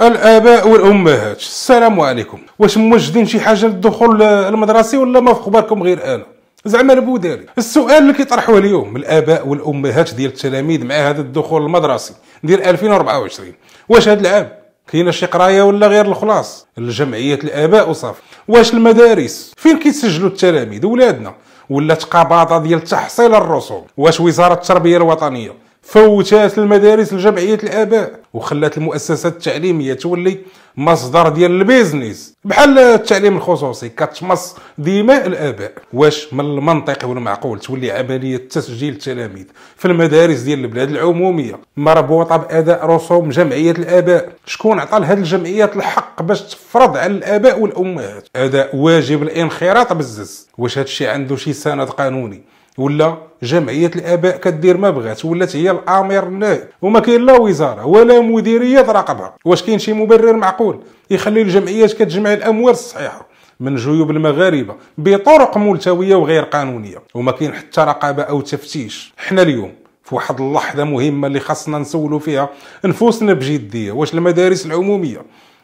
الاباء والامهات السلام عليكم واش موجدين شي حاجه للدخول المدرسي ولا ما في خباركم غير انا زعما انا بوداري السؤال اللي كيطرحوه اليوم الاباء والامهات ديال التلاميذ مع هذا الدخول المدرسي ديال 2024 واش هذا العام كاينه شي قرايه ولا غير الخلاص الجمعيه الاباء وصافي واش المدارس فين كيسجلوا التلاميذ ولادنا ولات قباضه ديال تحصيل الرسوم واش وزاره التربيه الوطنيه فوتات المدارس لجمعيه الاباء وخلات المؤسسات التعليميه تولي مصدر ديال البيزنس بحال التعليم الخصوصي كتمص دماء الاباء واش من المنطقي والمعقول تولي عمليه تسجيل التلاميذ في المدارس ديال البلاد العموميه مربوطه باداء رسوم جمعيه الاباء شكون عطى لهاد الجمعيات الحق باش تفرض على الاباء والامهات اداء واجب الانخراط بالزز واش هادشي عنده شي سند قانوني ولا جمعيه الاباء كدير ما بغات ولات هي الامر النائب وما كاين لا وزاره ولا مديريه تراقبها واش كاين شي مبرر معقول يخلي الجمعيات كتجمع الاموال الصحيحه من جيوب المغاربه بطرق ملتويه وغير قانونيه وما كاين حتى رقابه او تفتيش حنا اليوم في واحد اللحظه مهمه اللي خاصنا نسولو فيها نفوسنا بجديه واش المدارس العموميه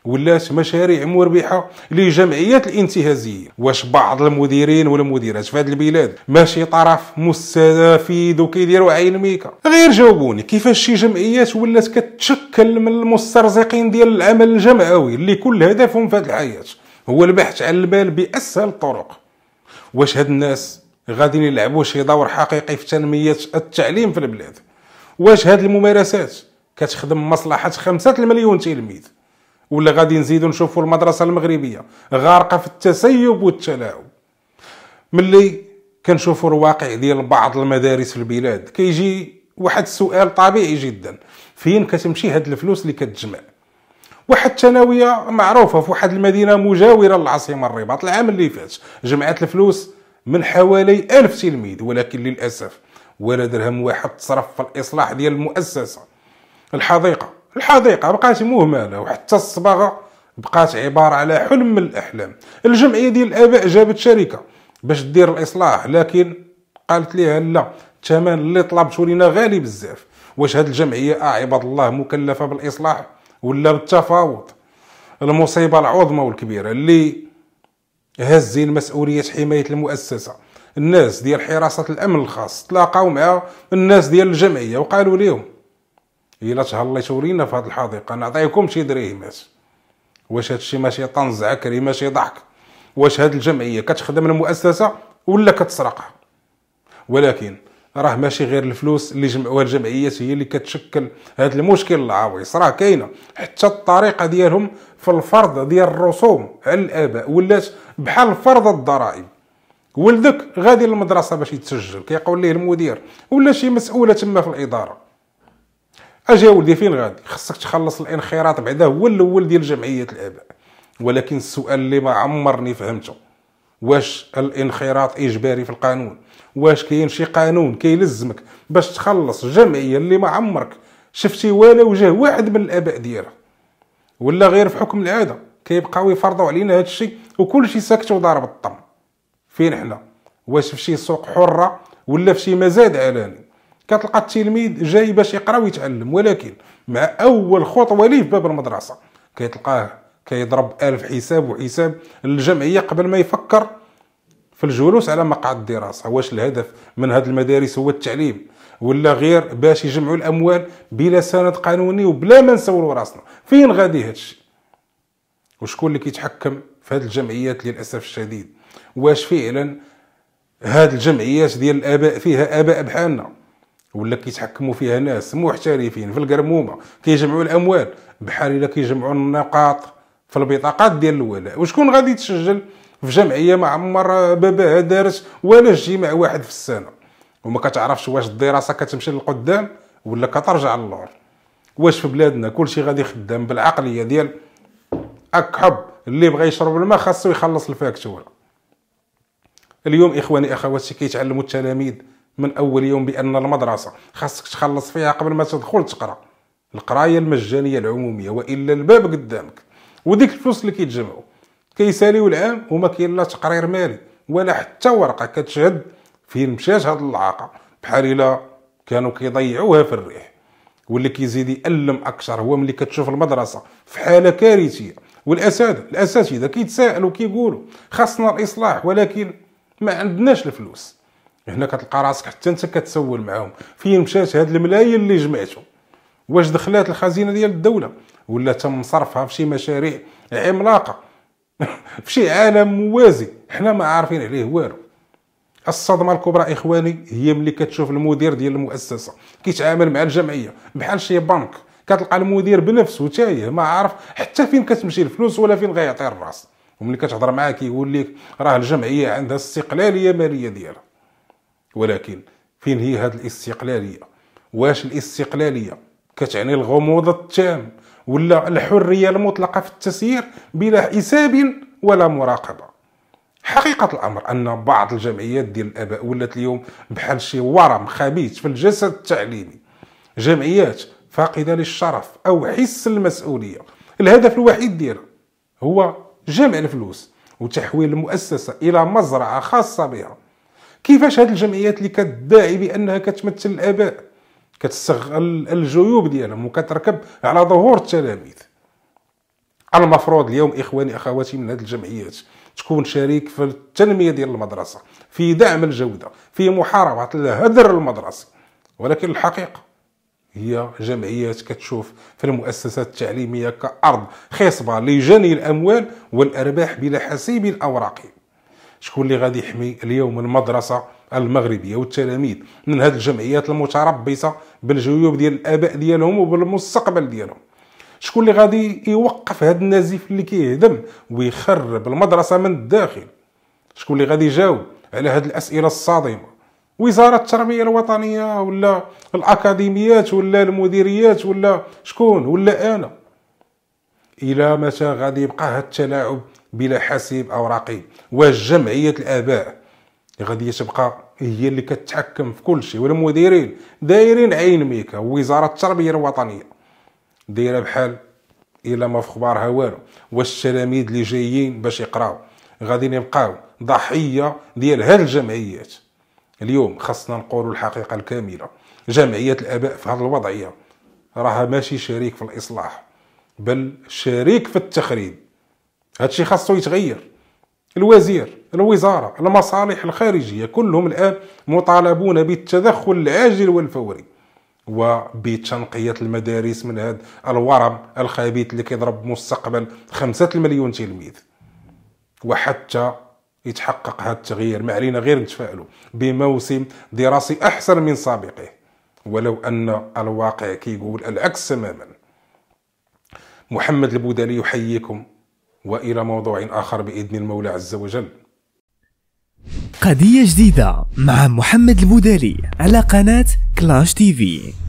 ولات مشاريع مربحه لجمعيات الانتهازيين واش بعض المديرين والمديرات في هذه البلاد ماشي طرف مستفيد وكيديروا عين ميكا غير جاوبوني كيفاش شي جمعيات ولات كتشكل من المسترزقين ديال العمل الجمعوي اللي كل هدفهم في هذه الحياه هو البحث عن المال باسهل الطرق واش هاد الناس غادي يلعبوا شي دور حقيقي في تنميه التعليم في البلاد واش هاد الممارسات كتخدم مصلحه خمسة المليون تلميذ ولا غادي نزيدو نشوفو المدرسه المغربيه غارقه في التسيب والتلاعب ملي كنشوفو الواقع ديال بعض المدارس في البلاد كيجي واحد السؤال طبيعي جدا فين كتمشي هاد الفلوس اللي كتجمع واحد الثانويه معروفه في واحد المدينه مجاوره للعاصمه الرباط العام اللي فات جمعت الفلوس من حوالي ألف تلميذ ولكن للاسف ولا درهم واحد تصرف في الاصلاح ديال المؤسسه الحديقه الحديقه بقات مهمله وحتى الصباغه بقات عباره على حلم من الاحلام الجمعيه ديال الاباء جابت شركه باش دير الاصلاح لكن قالت ليها لا الثمن اللي طلبتو لينا غالي بزاف واش هاد الجمعيه اه عباد الله مكلفه بالاصلاح ولا بالتفاوض المصيبه العظمى والكبيره اللي هازين مسؤوليه حمايه المؤسسه الناس ديال حراسه الامن الخاص تلاقاو مع الناس ديال الجمعيه وقالوا لهم الا الله لينا في هاد الحديقه نعطيكم شي دريهمات واش هادشي ماشي طنز عكري إيه ماشي ضحك واش هاد الجمعيه كتخدم المؤسسه ولا كتسرقها ولكن راه ماشي غير الفلوس اللي جمعوها الجمعيات هي اللي كتشكل هذا المشكل العويص راه كاينه حتى الطريقه ديالهم في الفرض ديال الرسوم على الاباء ولات بحال فرض الضرائب ولدك غادي للمدرسه باش يتسجل كيقول ليه المدير ولا شي مسؤوله تما في الاداره اجي ولدي فين غادي خصك تخلص الانخراط بعدا هو الاول ديال جمعيه الاباء ولكن السؤال اللي ما عمرني فهمته واش الانخراط اجباري في القانون واش كاين شي قانون كيلزمك باش تخلص جمعيه اللي ما عمرك شفتي ولا وجه واحد من الاباء ديالها ولا غير في حكم العاده كيبقاو يفرضوا علينا هذا الشيء وكلشي ساكت وضارب الطم فين حنا واش في شي سوق حره ولا في شي مزاد علاني كتلقى التلميذ جاي باش يقرا ويتعلم ولكن مع اول خطوه ليه في باب المدرسه كيتلقاه كيضرب ألف حساب وحساب للجمعيه قبل ما يفكر في الجلوس على مقعد الدراسه واش الهدف من هذه المدارس هو التعليم ولا غير باش يجمعوا الاموال بلا سند قانوني وبلا ما نسولوا راسنا فين غادي هادشي وشكون اللي كيتحكم في هذه الجمعيات للاسف الشديد واش فعلا هاد الجمعيات ديال الاباء فيها اباء بحالنا ولا كيتحكموا فيها ناس محترفين في القرمومه كيجمعوا الاموال بحال الا كيجمعوا النقاط في البطاقات ديال الولاء وشكون غادي يتسجل في جمعيه ما عمر باباها دارت ولا اجتماع واحد في السنه وما كتعرفش واش الدراسه كتمشي للقدام ولا كترجع للور واش في بلادنا كلشي غادي خدام بالعقليه ديال اكحب اللي بغى يشرب الماء خاصو يخلص الفاكتوره اليوم اخواني اخواتي كيتعلموا التلاميذ من اول يوم بان المدرسه خاصك تخلص فيها قبل ما تدخل تقرا القرايه المجانيه العموميه والا الباب قدامك وديك الفلوس اللي كيتجمعوا كيساليو العام وما كاين لا تقرير مالي ولا حتى ورقه كتشهد فين مشات هاد العاقه بحال الا كانوا كيضيعوها في الريح واللي كيزيد يألم اكثر هو ملي كتشوف المدرسه في حاله كارثيه والاساتذه الاساتذه كيتساءلوا كيقولوا خاصنا الاصلاح ولكن ما عندناش الفلوس هنا كتلقى راسك حتى انت كتسول معاهم فين مشات هاد الملايين اللي جمعتو واش دخلات الخزينه ديال الدوله ولا تم صرفها في شي مشاريع عملاقه في شي عالم موازي حنا ما عارفين عليه والو الصدمه الكبرى اخواني هي ملي كتشوف المدير ديال المؤسسه كيتعامل مع الجمعيه بحال شي بنك كتلقى المدير بنفسه تايه ما عارف حتى فين كتمشي الفلوس ولا فين غيعطي الراس وملي كتهضر معاه كيقول لك راه الجمعيه عندها استقلاليه ماليه ديالها ولكن فين هي هذه الاستقلاليه واش الاستقلاليه كتعني الغموض التام ولا الحريه المطلقه في التسيير بلا حساب ولا مراقبه حقيقة الأمر أن بعض الجمعيات ديال الآباء ولات اليوم بحال شي ورم خبيث في الجسد التعليمي جمعيات فاقدة للشرف أو حس المسؤولية الهدف الوحيد ديالها هو جمع الفلوس وتحويل المؤسسة إلى مزرعة خاصة بها كيفاش هاد الجمعيات اللي كتدعي بانها كتمثل الاباء كتستغل الجيوب ديالهم وكتركب على ظهور التلاميذ المفروض اليوم اخواني اخواتي من هذه الجمعيات تكون شريك في التنميه ديال المدرسه في دعم الجوده في محاربه الهدر المدرسي ولكن الحقيقه هي جمعيات كتشوف في المؤسسات التعليميه كارض خصبه لجني الاموال والارباح بلا حسيب الاوراق شكون اللي غادي يحمي اليوم المدرسه المغربيه والتلاميذ من هذه الجمعيات المتربصه بالجيوب ديال الاباء ديالهم وبالمستقبل ديالهم شكون اللي غادي يوقف هذا النزيف اللي كيهدم ويخرب المدرسه من الداخل شكون اللي غادي يجاوب على هذه الاسئله الصادمه وزاره التربيه الوطنيه ولا الاكاديميات ولا المديريات ولا شكون ولا انا الى متى غادي يبقى هذا التلاعب بلا حاسب او رقيب وجمعيه الاباء غادي تبقى هي اللي كتحكم في كل شيء والمديرين دايرين عين ميكا وزاره التربيه الوطنيه دايره بحال الى ما في خبارها والو واش التلاميذ اللي جايين باش يقراو غادي يبقاو ضحيه ديال هاد الجمعيات اليوم خاصنا نقولوا الحقيقه الكامله جمعيه الاباء في هذه الوضعيه راها ماشي شريك في الاصلاح بل شريك في التخريب هادشي خاصو يتغير الوزير الوزارة المصالح الخارجية كلهم الآن مطالبون بالتدخل العاجل والفوري وبتنقية المدارس من هذا الورم الخبيث اللي كيضرب مستقبل خمسة المليون تلميذ وحتى يتحقق هذا التغيير ما علينا غير نتفائلوا بموسم دراسي أحسن من سابقه ولو أن الواقع كيقول العكس تماماً محمد البودالي يحييكم والى موضوع اخر باذن المولى عز وجل قضيه جديده مع محمد البودالي على قناه كلاش تيفي